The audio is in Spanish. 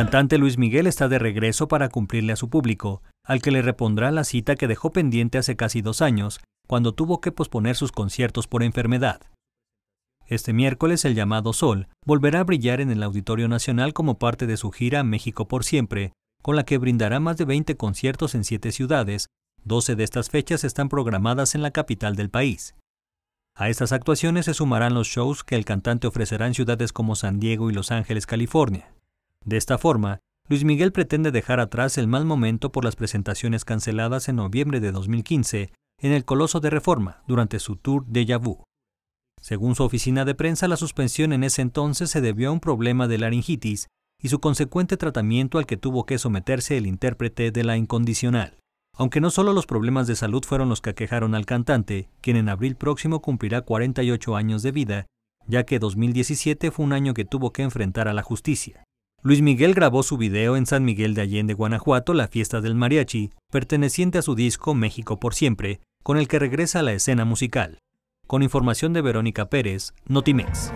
cantante Luis Miguel está de regreso para cumplirle a su público, al que le repondrá la cita que dejó pendiente hace casi dos años, cuando tuvo que posponer sus conciertos por enfermedad. Este miércoles el llamado Sol volverá a brillar en el Auditorio Nacional como parte de su gira México por siempre, con la que brindará más de 20 conciertos en siete ciudades, 12 de estas fechas están programadas en la capital del país. A estas actuaciones se sumarán los shows que el cantante ofrecerá en ciudades como San Diego y Los Ángeles, California. De esta forma, Luis Miguel pretende dejar atrás el mal momento por las presentaciones canceladas en noviembre de 2015 en el Coloso de Reforma durante su tour de Yabú. Según su oficina de prensa, la suspensión en ese entonces se debió a un problema de laringitis y su consecuente tratamiento al que tuvo que someterse el intérprete de la incondicional. Aunque no solo los problemas de salud fueron los que aquejaron al cantante, quien en abril próximo cumplirá 48 años de vida, ya que 2017 fue un año que tuvo que enfrentar a la justicia. Luis Miguel grabó su video en San Miguel de Allende, Guanajuato, la fiesta del mariachi, perteneciente a su disco México por siempre, con el que regresa a la escena musical. Con información de Verónica Pérez, Notimex.